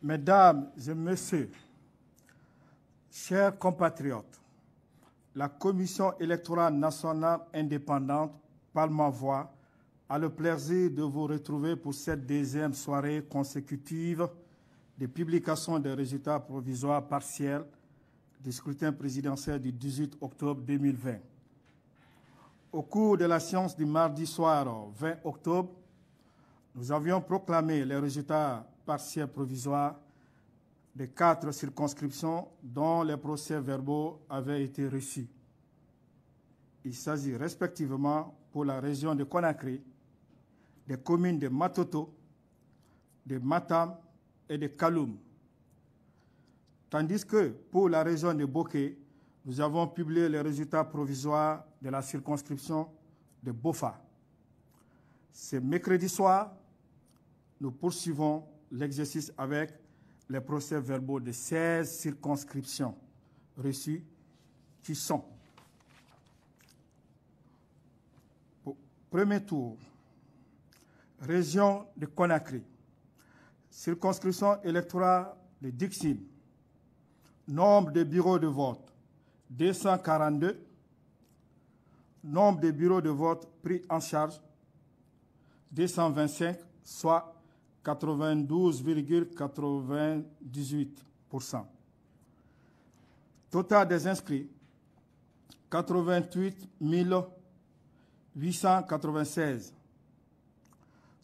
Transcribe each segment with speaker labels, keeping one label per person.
Speaker 1: Mesdames et messieurs, chers compatriotes, la Commission électorale nationale indépendante, par ma voix, a le plaisir de vous retrouver pour cette deuxième soirée consécutive des publications des résultats provisoires partiels du scrutin présidentiel du 18 octobre 2020. Au cours de la séance du mardi soir 20 octobre, nous avions proclamé les résultats partiels provisoires des quatre circonscriptions dont les procès-verbaux avaient été reçus. Il s'agit respectivement pour la région de Conakry des communes de Matoto, de Matam et de Kaloum. Tandis que pour la région de Bokeh, nous avons publié les résultats provisoires de la circonscription de Bofa. Ce mercredi soir, nous poursuivons l'exercice avec les procès-verbaux de 16 circonscriptions reçues qui sont Premier tour, région de Conakry, circonscription électorale de Dixine, nombre de bureaux de vote 242, nombre de bureaux de vote pris en charge 225, soit 92,98%. Total des inscrits, 88 896.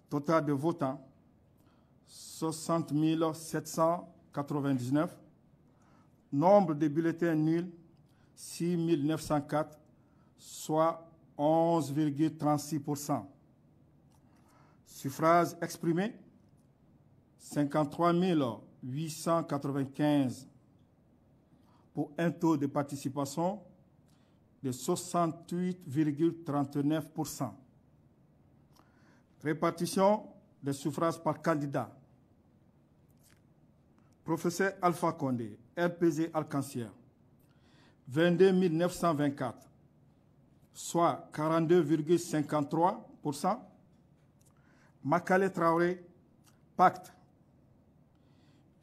Speaker 1: Total de votants, 60 799. Nombre de bulletins nuls, 6 904, soit 11,36%. Suffrage exprimé, 53 895 pour un taux de participation de 68,39%. Répartition des suffrages par candidat. Professeur Alpha Condé, RPG Alcancière, 22 924, soit 42,53%. Makale Traoré, Pacte,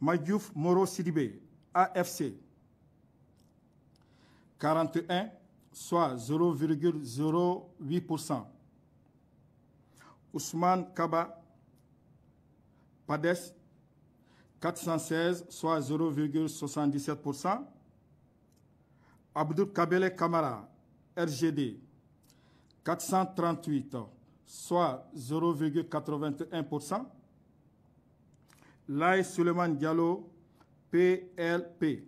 Speaker 1: Majouf Moro Sidibé, AFC, 41, soit 0,08%. Ousmane Kaba, PADES, 416, soit 0,77%. Abdou Kabele Kamara, RGD, 438, soit 0,81%. Lai Suleiman Diallo, PLP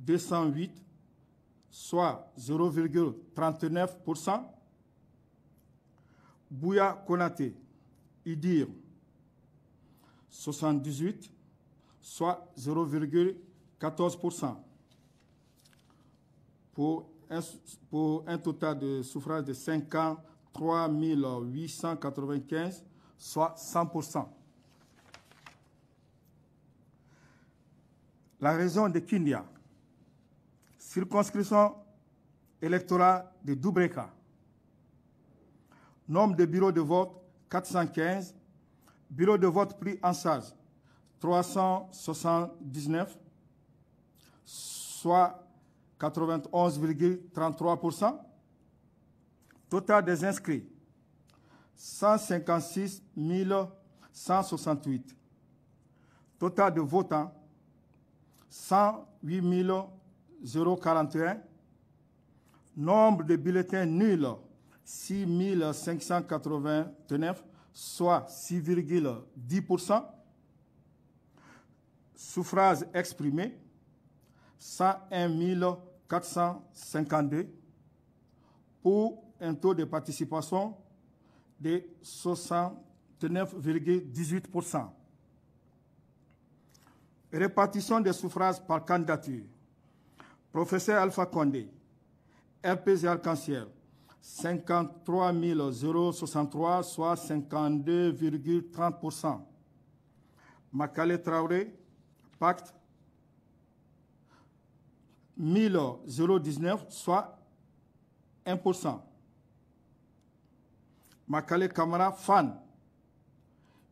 Speaker 1: 208, soit 0,39%. Bouya Konate, Idir 78, soit 0,14%. Pour un, pour un total de suffrages de 53 895, soit 100%. la région de Kindia, circonscription électorale de Doubreka, nombre de bureaux de vote 415, bureaux de vote pris en charge 379, soit 91,33%. Total des inscrits, 156 168. Total de votants, 108 041. Nombre de bulletins nuls, 6 589, soit 6,10%. Suffrage exprimé, 101 452 pour un taux de participation de 69,18%. Répartition des suffrages par candidature. Professeur Alpha Condé, RPZ Arc-en-Ciel, 53 063, soit 52,30%. Makale Traoré, Pacte, 1019, soit 1%. Makale Kamara, Fan,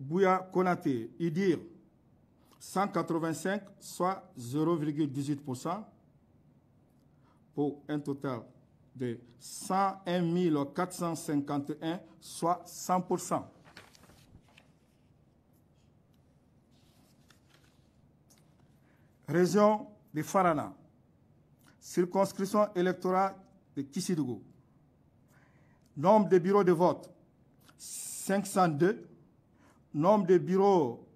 Speaker 1: Bouya Konaté, Idir, 185, soit 0,18%, pour un total de 101 451, soit 100%. Région de Farana, circonscription électorale de Kissidougou. Nombre de bureaux de vote, 502 Nombre de bureaux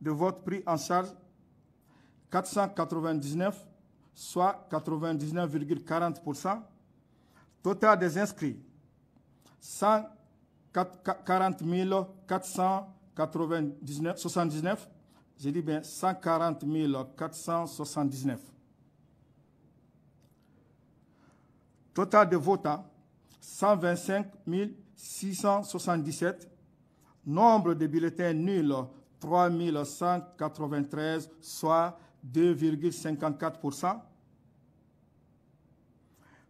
Speaker 1: de vote pris en charge 499, soit 99,40%. Total des inscrits 140 479, j'ai dit bien 140 479. Total de votants 125 677 Nombre de bulletins nuls, 3193, soit 2,54%.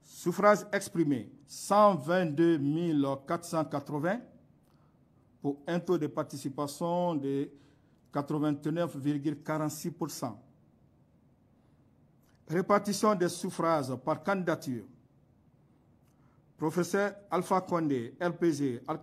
Speaker 1: Suffrage exprimé, 122 480 pour un taux de participation de 89,46%. Répartition des suffrages par candidature. Professeur Alpha Condé, RPG, arc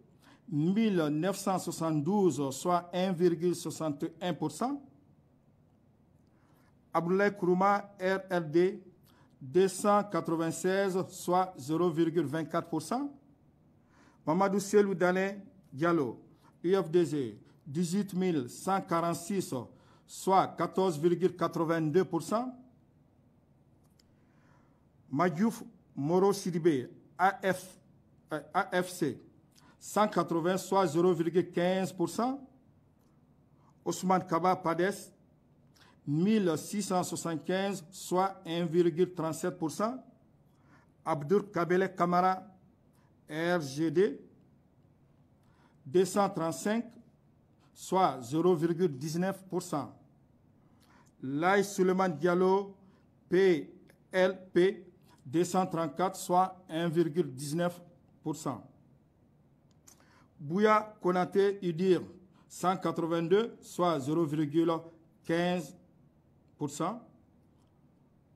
Speaker 1: 1972, soit 1,61%. Abdoulaye Kourouma, RRD, 296, soit 0,24%. Mamadou Selou Diallo, UFDG, 18 146, soit 14,82%. Majouf Moro Sidibé, AF, euh, AFC, 180, soit 0,15%. Ousmane Kaba Pades, 1675, soit 1,37%. Abdur Kabele Kamara, RGD, 235, soit 0,19%. Lai Suleiman Diallo, PLP, 234, soit 1,19%. Bouya Konate Udir, 182, soit 0,15%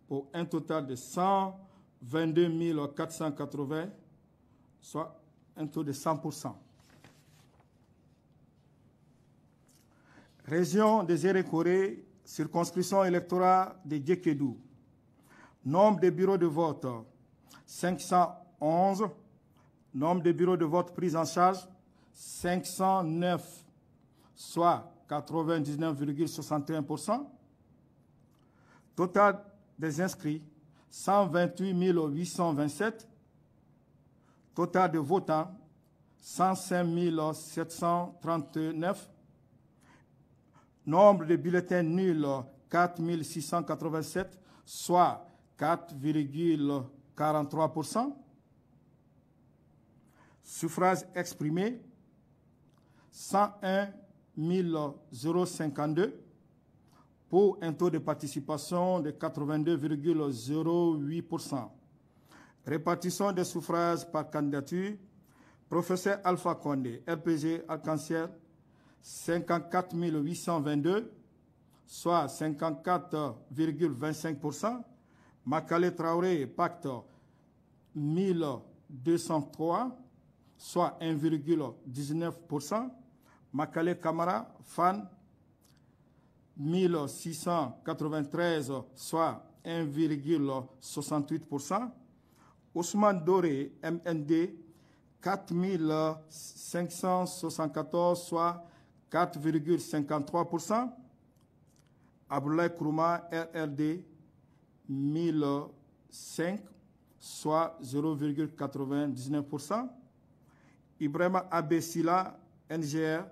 Speaker 1: pour un total de 122 480, soit un taux de 100%. Région des corée circonscription électorale de Djekedou. Nombre de bureaux de vote 511. Nombre de bureaux de vote pris en charge 509, soit 99,61%. Total des inscrits, 128 827. Total de votants, 105 739. Nombre de bulletins nuls, 4 687, soit 4,43%. Suffrage exprimé, 101 052 pour un taux de participation de 82,08%. Répartition des suffrages par candidature, professeur Alpha Condé, RPG arc 54 822, soit 54,25%. Macalé Traoré, pacte 1203, soit 1,19%. Makale Kamara, fan, 1693, soit 1,68%. Ousmane Doré, MND, 4574, soit 4,53%. Abdoulaye Krouma, RRD, 1005, soit 0,99%. Ibrahima Abessila, NGR,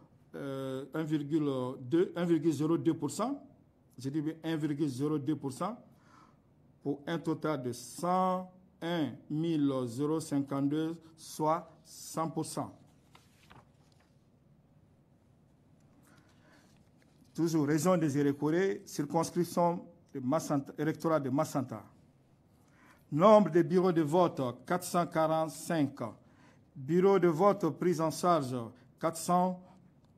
Speaker 1: 1,02%, j'ai dit 1,02% pour un total de 101 052, soit 100%. Toujours région des Irécoré, circonscription de Massanta, de Massanta. Nombre de bureaux de vote 445. Bureau de vote pris en charge 400.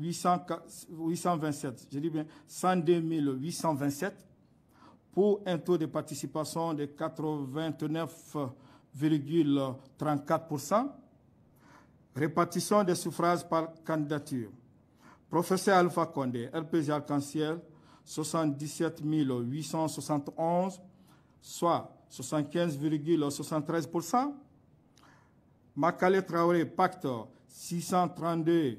Speaker 1: 827, je dis bien 102 827 pour un taux de participation de 89,34%. Répartition des suffrages par candidature. Professeur Alpha Condé, RPG Arc-en-Ciel, 77 871, soit 75,73%. Macalé Traoré, Pacte, 632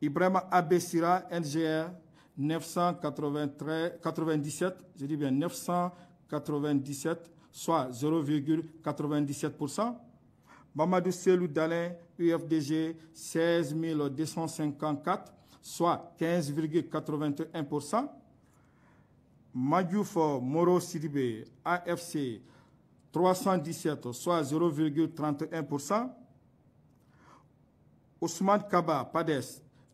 Speaker 1: Ibrahim Abessira, NGR, 997, je dis bien 997, soit 0,97%. Mamadou Selou Dalin, UFDG 16 254, soit 15,81%. Madjouf Moro Sidibé, AFC 317, soit 0,31%. Ousmane Kaba, PADES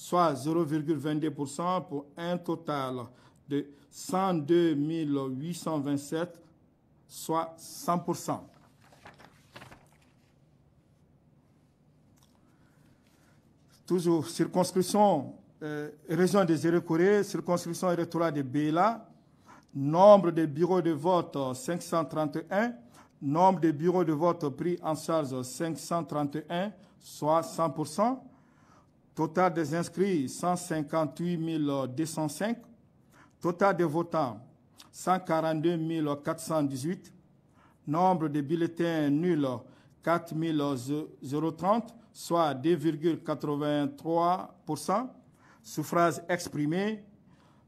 Speaker 1: soit 0,22% pour un total de 102 827, soit 100%. Toujours circonscription euh, région des électorats. circonscription électorale de Béla, nombre de bureaux de vote 531, euh, nombre de bureaux de vote pris en charge 531, euh, soit 100%, Total des inscrits, 158 205. Total des votants, 142 418. Nombre de bulletins nuls, 4 030, soit 2,83%. Suffrage exprimé,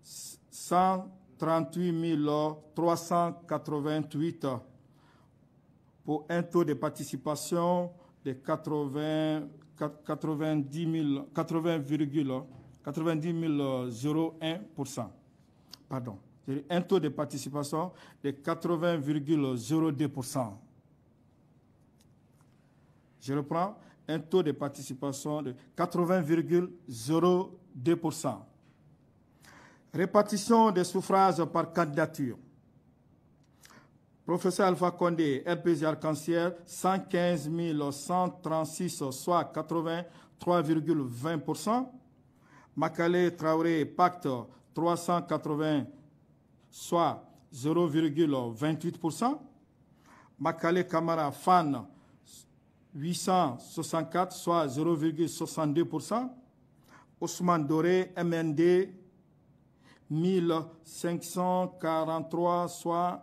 Speaker 1: 138 388 pour un taux de participation de 80 90 80, euh, Pardon. Un taux de participation de 80,02%. Je reprends. Un taux de participation de 80,02%. Répartition des suffrages par candidature. Professeur Alpha Condé, RPG Arc-en-Ciel, 115 136, soit 83,20%. Makale Traoré, Pacte, 380, soit 0,28%. Macalé Kamara, Fan, 864, soit 0,62%. Ousmane Doré, MND, 1543, soit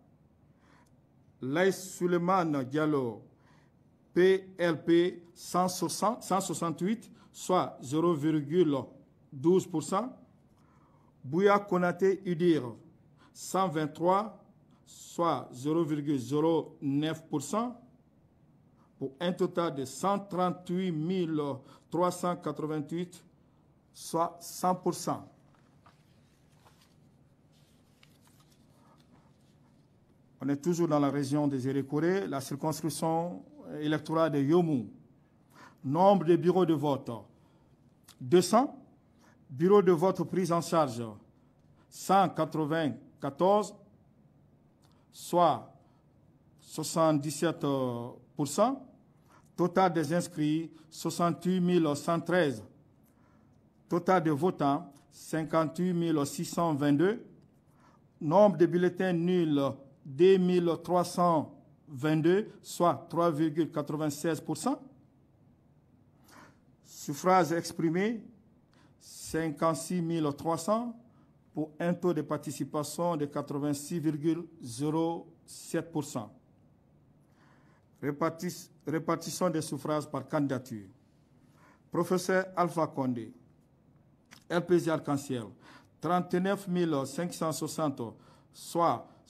Speaker 1: Laïs Suleiman Diallo, PLP 168, soit 0,12%. Bouya Konate Udir 123, soit 0,09%, pour un total de 138 388, soit 100%. On est toujours dans la région des Érécoré, la circonscription électorale de Yomou. Nombre de bureaux de vote 200. Bureaux de vote pris en charge 194, soit 77%. Total des inscrits 68 113. Total de votants 58 622. Nombre de bulletins nuls 2322, soit 3,96%. Suffrages exprimé 56 300 pour un taux de participation de 86,07%. Répartition des suffrages par candidature. Professeur Alpha Condé, RPG Arc-en-Ciel, 39 560, soit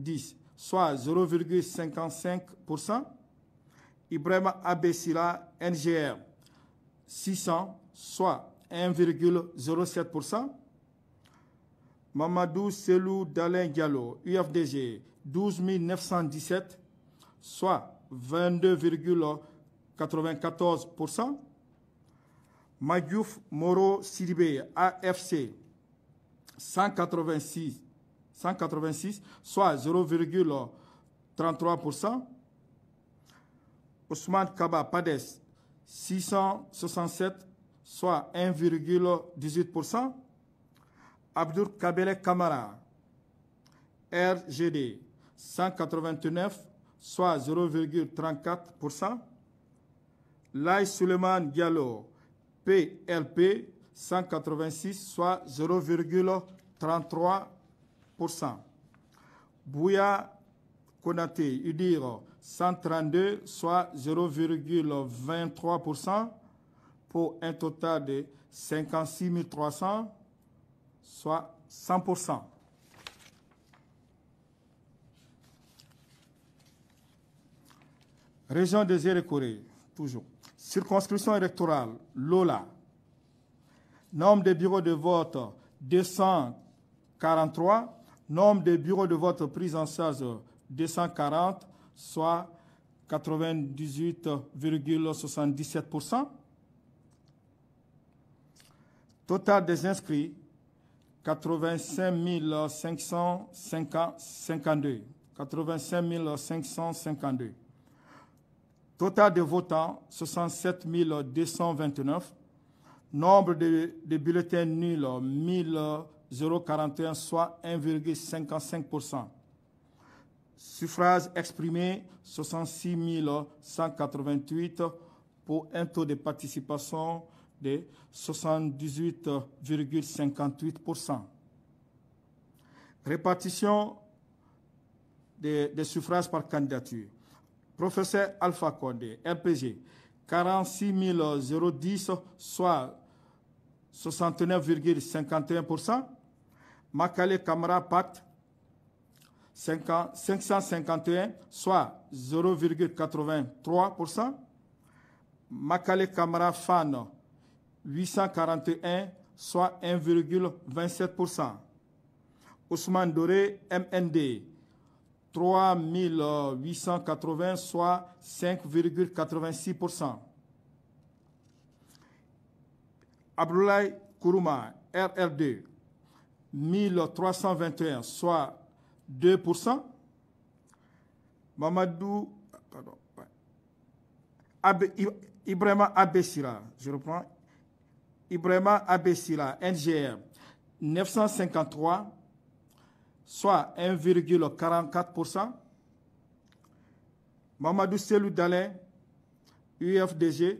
Speaker 1: 10, soit 0,55%. Ibrahim Abessila NGR 600, soit 1,07%. Mamadou Selou Dalin Diallo, UFDG 12 917, soit 22,94%. Magyouf Moro Siribé, AFC 186 186, soit 0,33%. Ousmane Kaba Pades, 667, soit 1,18%. Abdur Kabele Kamara, RGD, 189, soit 0,34%. Lai Suleiman Diallo, PLP, 186, soit 0,33%. Bouya Konate, Udir, 132, soit 0,23%, pour un total de 56 300, soit 100%. Région de Zére-Corée, toujours. Circonscription électorale, Lola. Nombre de bureaux de vote, 243. Nombre des bureaux de vote pris en charge 240, soit 98,77%. Total des inscrits 85 552. 85 552. Total des votants 67 229. Nombre de, bulletins nuls 1000. 0,41, soit 1,55%. Suffrage exprimé 66 188 pour un taux de participation de 78,58%. Répartition des, suffrages par candidature. Professeur Alpha Condé, RPG, 46 010, soit 69,51%. Makale Kamara Pacte 551, soit 0,83%. Makale Kamara Fan 841, soit 1,27%. Ousmane Doré MND 3880, soit 5,86%. Abdoulaye Kourouma, rr 1321, soit 2%. Mamadou, pardon, Ibrahima Abessira, je reprends, Ibrahima Abessira, NGR, 953, soit 1,44%. Mamadou Selou UFDG,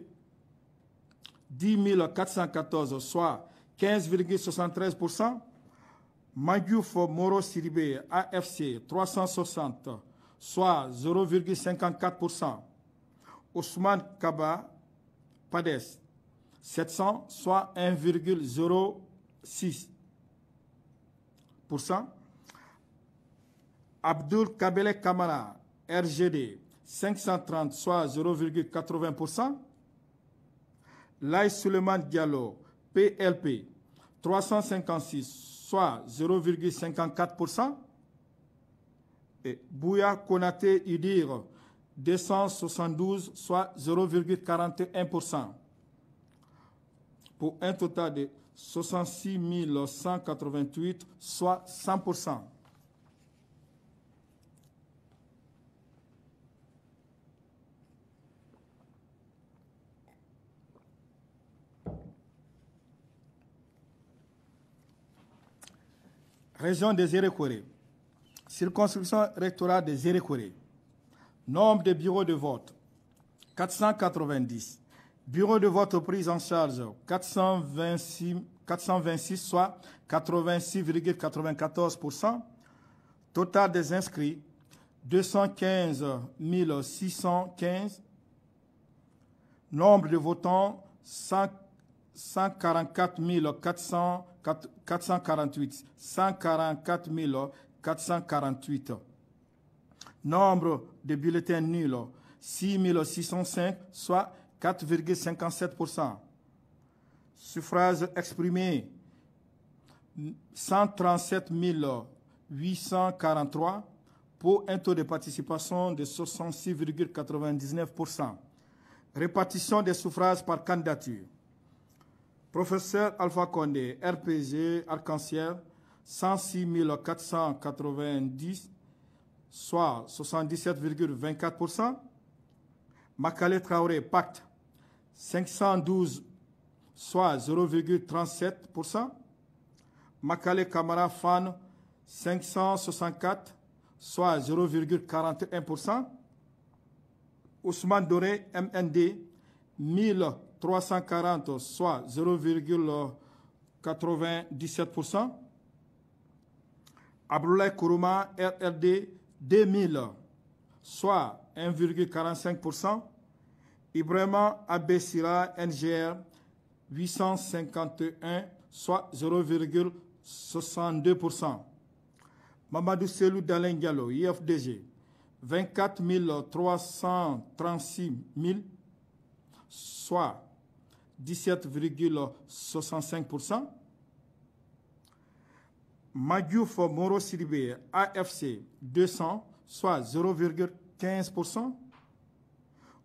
Speaker 1: 10 414, soit 15,73%. Magiouf Moro Siribé, AFC 360, soit 0,54%. Ousmane Kaba, PADES 700, soit 1,06%. Abdul Kabele Kamara, RGD 530, soit 0,80%. Lai Suleiman Diallo, PLP 356, soit 0,54%. Et Bouya Konate Idir, 272, soit 0,41%. Pour un total de 66 188, soit 100%. Région de coré Circonscription rectorale de Zéricoré. Nombre de bureaux de vote 490. Bureau de vote pris en charge 426, 426 soit 86,94%. Total des inscrits 215 615. Nombre de votants 144 400. 448, 144 448. Nombre de bulletins nuls, 6.605, soit 4,57%. Suffrage exprimé, 137 843 pour un taux de participation de 66,99%. Répartition des suffrages par candidature. Professeur Alpha Condé, RPG Arc-en-Ciel, 106 490, soit 77,24%. Makale Traoré, Pacte, 512, soit 0,37%. Makale Kamara Fan, 564, soit 0,41%. Ousmane Doré, MND, 1000 340, soit 0,97%. Abdoulaye Kourouma, RRD 2000, soit 1,45%. Ibrahima Abessira, NGR 851, soit 0,62%. Mamadou Selou Dalengalo, IFDG, 24 336 000, soit 17,65%. Madiouf Moro Siribé, AFC 200, soit 0,15%.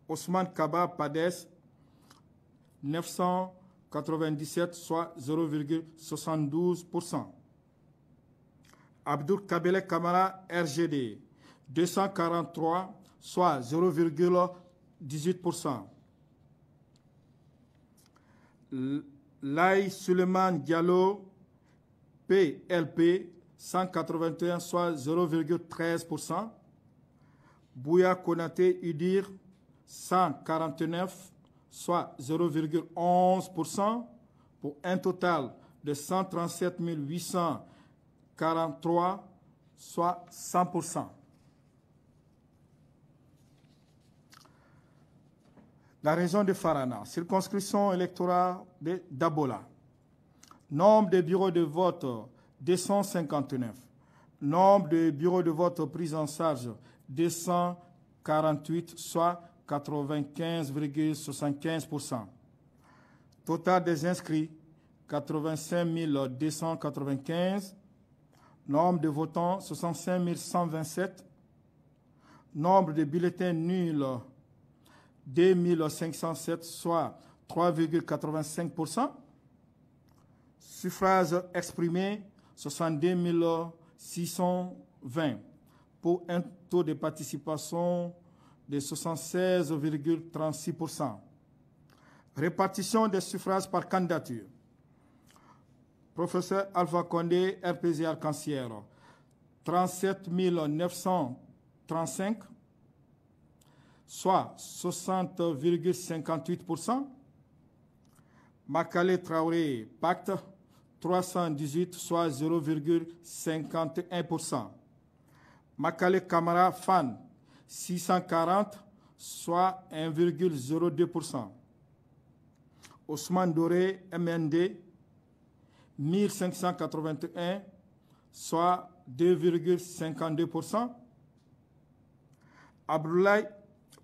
Speaker 1: Ousmane Kaba Pades 997, soit 0,72%. Abdul Kabele Kamara RGD 243, soit 0,18%. Lai Suleiman Diallo, PLP, 181, soit 0,13%. Bouya Konate, Udir, 149, soit 0,11%, pour un total de 137 843, soit 100%. la région de Farana, circonscription électorale d'Abola. Nombre de bureaux de vote 259. Nombre de bureaux de vote pris en charge 248, soit 95,75%. Total des inscrits 85 295. Nombre de votants 65 127. Nombre de bulletins nuls 2507, soit 3,85%. Suffrage exprimé, 62 620, pour un taux de participation de 76,36%. Répartition des suffrages par candidature. Professeur Alpha Condé, RPG arc en 37 935 soit 60,58%. Makale Traoré Pacte, 318, soit 0,51%. Makale camara Fan, 640, soit 1,02%. Ousmane Doré MND, 1581, soit 2,52%. Abdoulaye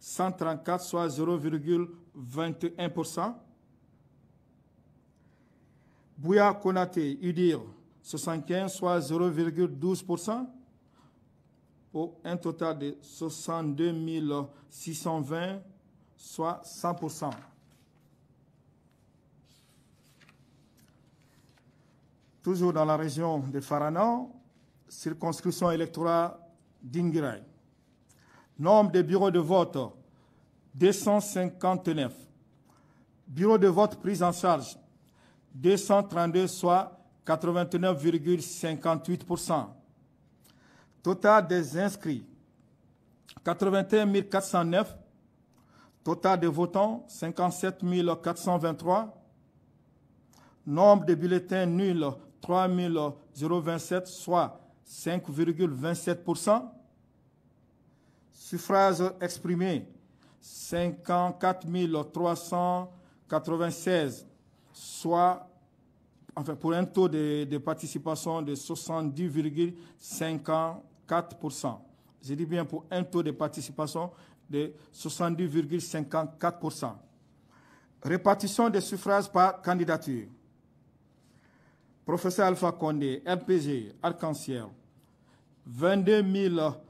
Speaker 1: 134, soit 0,21%. Bouya Konate, Udir, 75, soit 0,12%, pour un total de 62 620, soit 100%. Toujours dans la région de Farana, circonscription électorale d'Ingraï. Nombre de bureaux de vote 259. Bureau de vote pris en charge 232, soit 89,58%. Total des inscrits 81 409. Total des votants 57 423. Nombre de bulletins nuls 3 027, soit 5,27%. Suffrages exprimé, 54 396, soit enfin, pour un taux de, participation de 70,54%. Je dis bien pour un taux de participation de 70,54%. Répartition des suffrages par candidature. Professeur Alpha Condé, RPG, Arc-en-Ciel, 22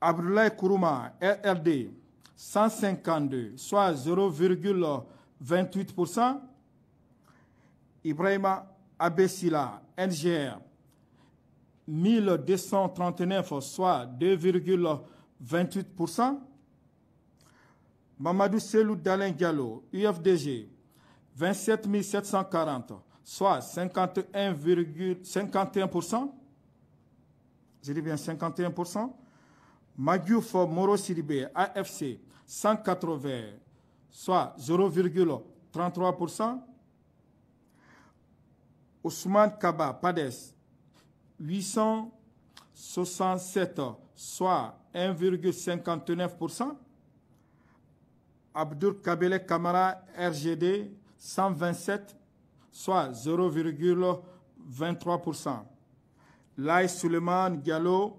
Speaker 1: Abdoulaye Kourouma, RRD, 152, soit 0,28%. Ibrahima Abessila, NGR, 1239, soit 2,28%. Mamadou Selou Dalin UFDG, 27 740, soit 51,51%. 51%, je bien 51%. Magyouf Moro Siribé, AFC, 180, soit 0,33%. Ousmane Kaba, PADES, e 867, soit 1,59%. Abdur Kabele Kamara, RGD, 127, soit 0,23%. Lai Suleiman Gallo,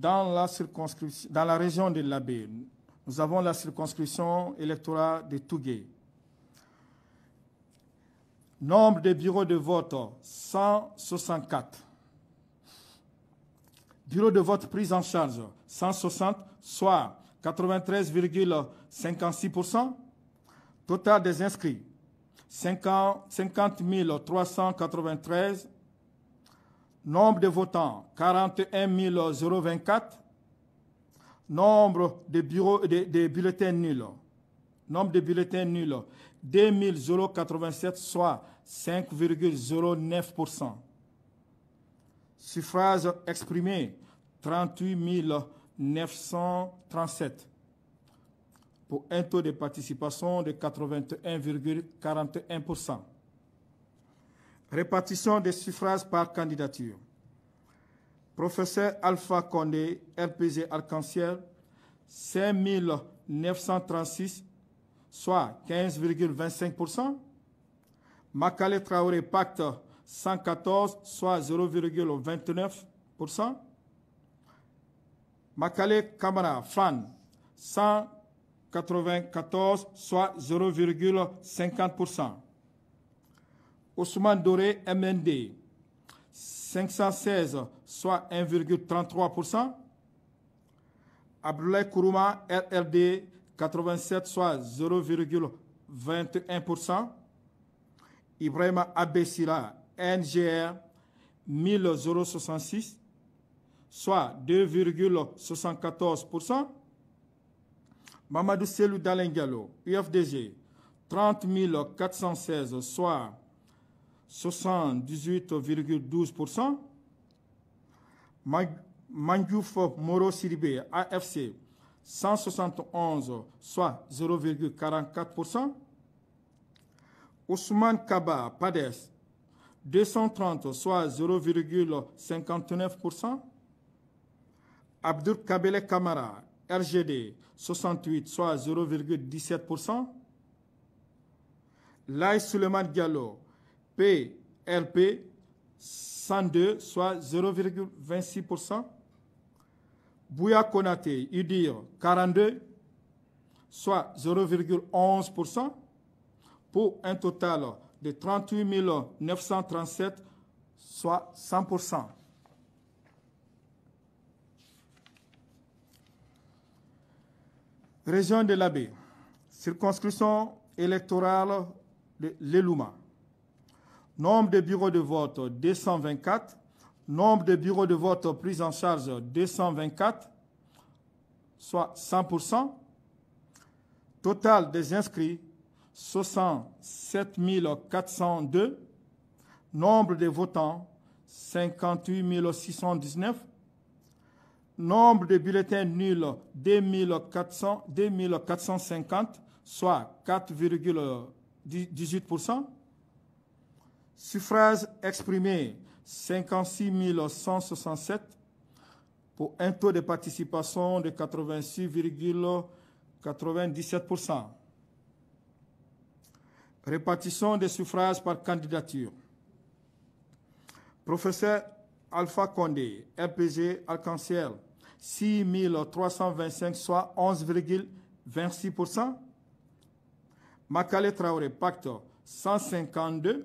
Speaker 1: Dans la, circonscription, dans la région de l'Abbé, nous avons la circonscription électorale de Tougué. Nombre de bureaux de vote, 164. Bureau de vote pris en charge, 160, soit 93,56%. Total des inscrits, 50 393 Nombre de votants 41 024. Nombre de, bureaux, de, bulletins nuls. Nombre de bulletins nuls 2087, soit 5,09%. Suffrage exprimé 38 937 pour un taux de participation de 81,41%. Répartition des suffrages par candidature. Professeur Alpha Condé, RPG Arc-en-Ciel, 5936, soit 15,25%. Makale Traoré Pacte, 114, soit 0,29%. Makale Kamara Fan, 194, soit 0,50%. Ousmane Doré MND 516, soit 1,33%. Abdoulaye Kourouma RRD 87, soit 0,21%. Ibrahima Abessila NGR 1066 soit 2,74%. Mamadou Selou Dalengalo, UFDG, 30 416, soit 78,12%. Mangouf Moro Siribé, AFC, 171, soit 0,44%. Ousmane Kaba, PADES, 230, soit 0,59%. Abdur Kabele Kamara, RGD, 68, soit 0,17%. Lai Suleiman Diallo, BRP 102, soit 0,26%. Bouya Konate, UDIR 42, soit 0,11%, pour un total de 38 937, soit 100%. Région de l'Abbé, circonscription électorale de l'Elouma. Nombre de bureaux de vote 224. Nombre de bureaux de vote pris en charge 224, soit 100%. Total des inscrits 67 402. Nombre de votants 58 619. Nombre de bulletins nuls 2 2450, soit 4,18%. Suffrage exprimé 56 167 pour un taux de participation de 86,97%. Répartition des suffrages par candidature. Professeur Alpha Condé, RPG Alcanciel, 6 325, soit 11,26%. Macalé Traoré, Pacte, 152,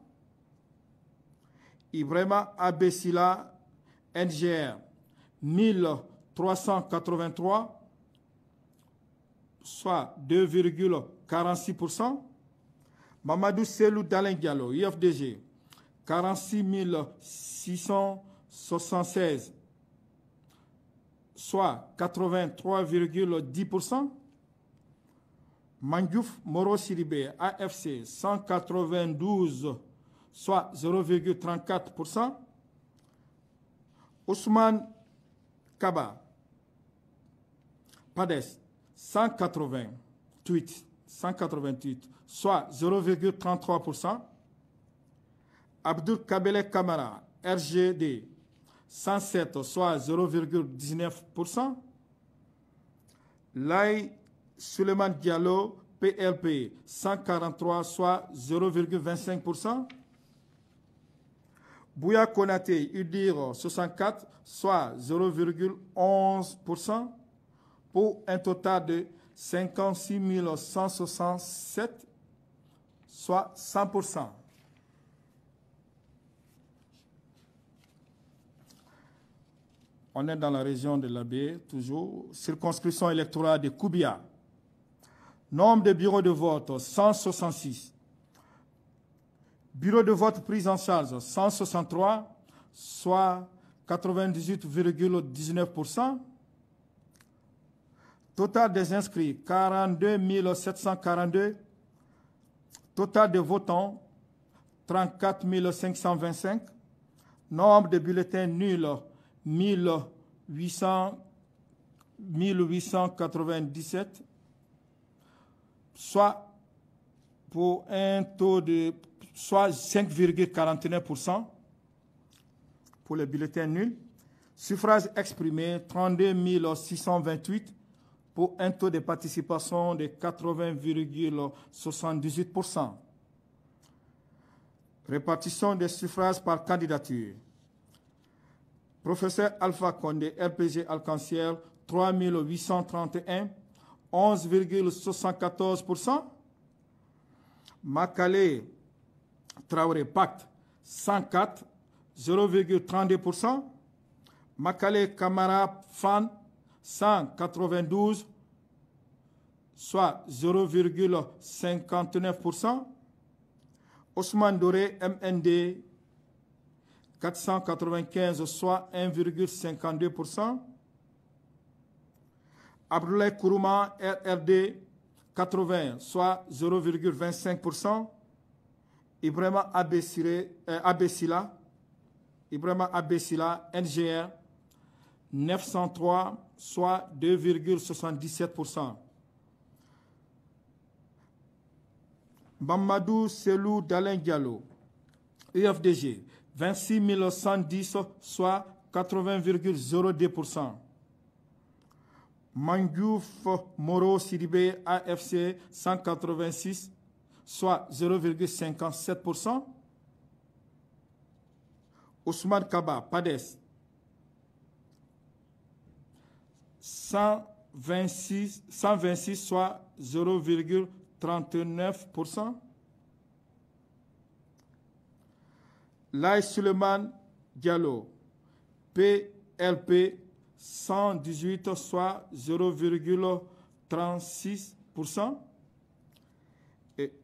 Speaker 1: Ibrahima Abessila, NGR, 1383, soit 2,46%. Mamadou Selou Dalingalo, IFDG, 46 676, soit 83,10%. Mangouf Moro AFC, 192 soit 0,34%. Ousmane Kaba, PADES, 188, 188 soit 0,33%. Abdul Kabele Kamara, RGD, 107, soit 0,19%. Lai Suleiman Diallo, PLP, 143, soit 0,25%. Bouya Konate, UDIR 64, soit 0,11%, pour un total de 56 167, soit 100%. On est dans la région de l'Abbé, toujours, circonscription électorale de Koubia. Nombre de bureaux de vote, 166. Bureau de vote prise en charge 163, soit 98,19%. Total des inscrits 42 742. Total de votants 34 525. Nombre de bulletins nuls 1897. Soit pour un taux de soit 5,41% pour les bulletins nuls. Suffrage exprimé, 32 628 pour un taux de participation de 80,78%. Répartition des suffrages par candidature. Professeur Alpha Condé, RPG 3 3831, 11,74%. Macalé, Traoré Pacte 104, 0,32%. Makale Kamara Fan 192, soit 0,59%. Ousmane Doré MND 495, soit 1,52%. Abdoulaye Kourouma RRD 80, soit 0,25%. Euh, Ibrahima Abessila, Abessila, NGR, 903, soit 2,77%. Bamadou Selou Dalen UFDG, 26 110, soit 80,02%. Mangouf Moro Siribé, AFC, 186, soit 0,57%. Ousmane Kaba, PADES, 126, 126 soit 0,39%. Lai Suleiman Diallo, PLP 118, soit 0,36%.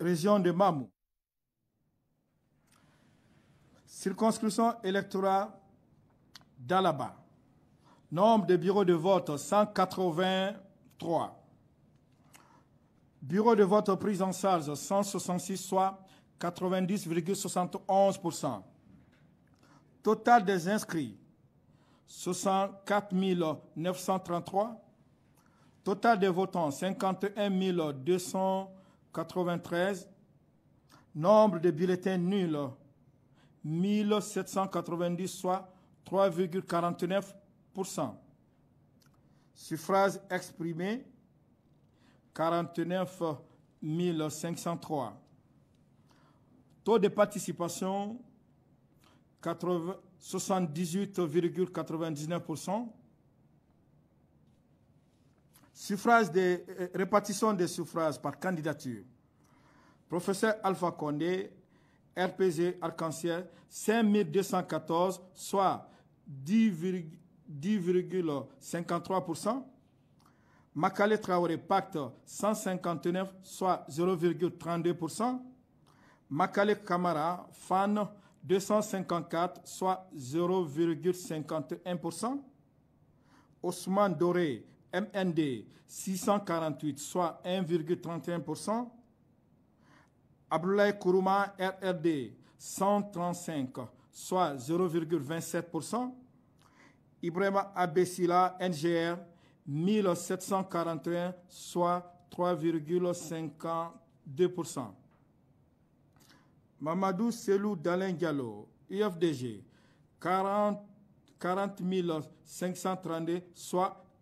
Speaker 1: région de Mamou. Circonscription électorale d'Alaba. Nombre de bureaux de vote 183. Bureau de vote pris en charge 166, soit 90,71%. Total des inscrits 64 933. Total des votants 51 200. 93. Nombre de bulletins nuls 1790, soit 3,49%. Suffrage exprimé, 49 503. Taux de participation 78,99%. Suffrage des, euh, répartition des suffrages par candidature. Professeur Alpha Condé, RPG Arc-en-Ciel, 5214, soit 10,53%. Makale Traoré Pacte, 159, soit 0,32%. Makale Kamara, Fan, 254, soit 0,51%. Ousmane Doré, MND 648, soit 1,31%. Abdoulaye Kourouma RRD 135, soit 0,27%. Ibrahima Abessila NGR 1741, soit 3,52%. Mamadou Selou Dalin UFDG 40, 40 532, soit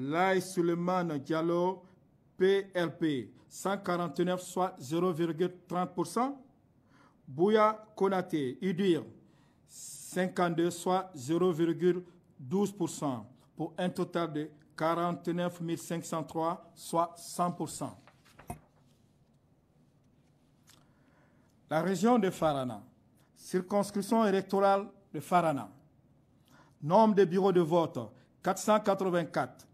Speaker 1: Lai Suleiman Diallo, PLP, 149, soit 0,30%. Bouya Konate, Udir, 52, soit 0,12%, pour un total de 49 503, soit 100%. La région de Farana, circonscription électorale de Farana, nombre de bureaux de vote 484,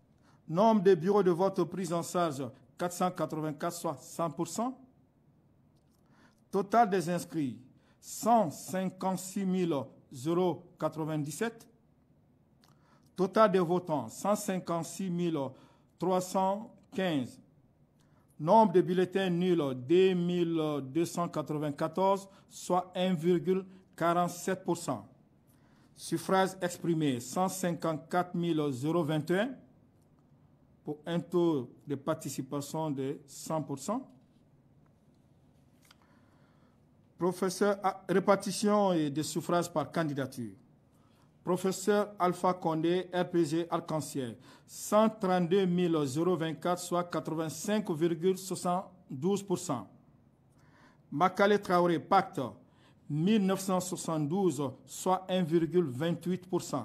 Speaker 1: Nombre de bureaux de vote pris en charge 484, soit 100%. Total des inscrits 156 097. Total des votants 156 315. Nombre de bulletins nuls 2294, soit 1,47%. Suffrage exprimé 154 021 pour un taux de participation de 100%. Professeur, répartition de suffrages par candidature. Professeur Alpha Condé, RPG Arc-en-Ciel, 132 024, soit 85,72%. Makale Traoré, pacte, 1972, soit 1,28%.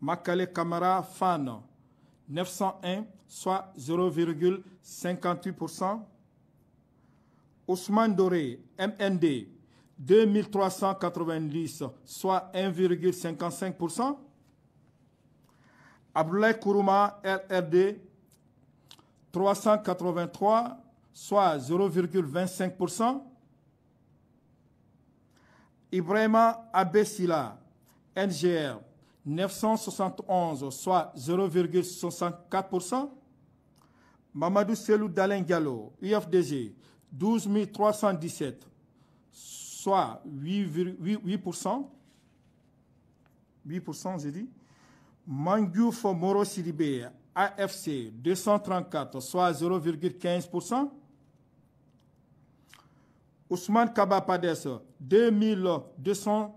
Speaker 1: Makale Camara, fan, 901, soit 0,58%. Ousmane Doré, MND, 2390, soit 1,55%. Abdoulaye Kourouma, RRD, 383, soit 0,25%. Ibrahima Abessila, NGR, 971, soit 0,64%. Mamadou Selou Dalen UFDG, 12 317, soit 8%. 8%, j'ai dit. Mangouf Moro Sidibé, AFC, 234, soit 0,15%. Ousmane Kabapades, 2200.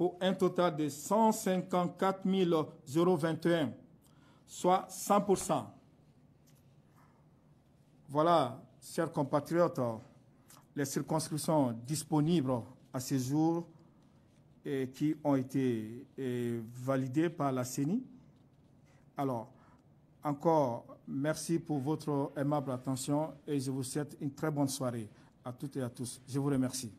Speaker 1: pour un total de 154 021, soit 100%. Voilà, chers compatriotes, les circonscriptions disponibles à ce jour et qui ont été validées par la CENI. Alors, encore, merci pour votre aimable attention et je vous souhaite une très bonne soirée à toutes et à tous. Je vous remercie.